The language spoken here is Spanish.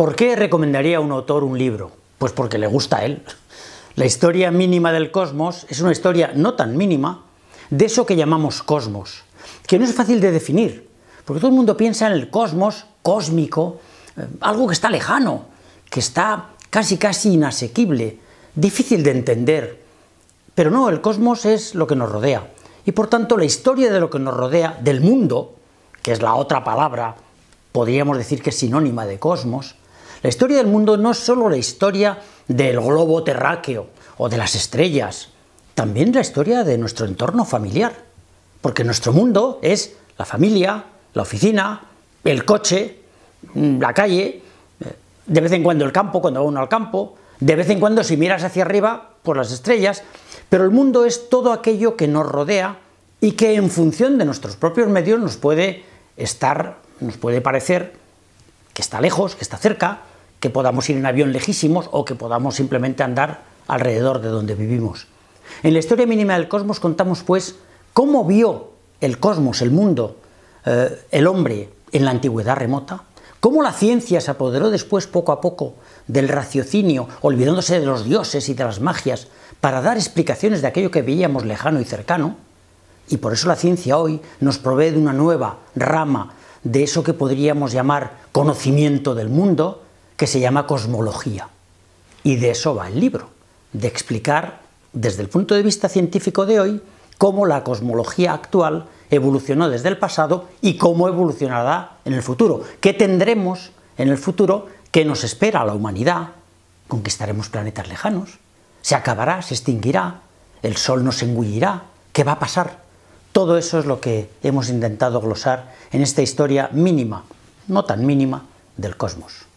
¿Por qué recomendaría a un autor un libro? Pues porque le gusta a él. La historia mínima del cosmos es una historia no tan mínima de eso que llamamos cosmos, que no es fácil de definir, porque todo el mundo piensa en el cosmos cósmico, eh, algo que está lejano, que está casi casi inasequible, difícil de entender. Pero no, el cosmos es lo que nos rodea. Y por tanto, la historia de lo que nos rodea, del mundo, que es la otra palabra, podríamos decir que es sinónima de cosmos, la historia del mundo no es solo la historia del globo terráqueo o de las estrellas, también la historia de nuestro entorno familiar, porque nuestro mundo es la familia, la oficina, el coche, mm, la calle, eh, de vez en cuando el campo, cuando va uno al campo, de vez en cuando si miras hacia arriba, por las estrellas, pero el mundo es todo aquello que nos rodea y que en función de nuestros propios medios nos puede estar, nos puede parecer que está lejos, que está cerca, que podamos ir en avión lejísimos o que podamos simplemente andar alrededor de donde vivimos. En la historia mínima del cosmos contamos, pues, cómo vio el cosmos, el mundo, eh, el hombre en la antigüedad remota, cómo la ciencia se apoderó después poco a poco del raciocinio, olvidándose de los dioses y de las magias, para dar explicaciones de aquello que veíamos lejano y cercano, y por eso la ciencia hoy nos provee de una nueva rama de eso que podríamos llamar conocimiento del mundo, que se llama cosmología. Y de eso va el libro, de explicar desde el punto de vista científico de hoy cómo la cosmología actual evolucionó desde el pasado y cómo evolucionará en el futuro. ¿Qué tendremos en el futuro? ¿Qué nos espera a la humanidad? ¿Conquistaremos planetas lejanos? ¿Se acabará? ¿Se extinguirá? ¿El Sol nos engullirá? ¿Qué va a pasar? Todo eso es lo que hemos intentado glosar en esta historia mínima, no tan mínima, del cosmos.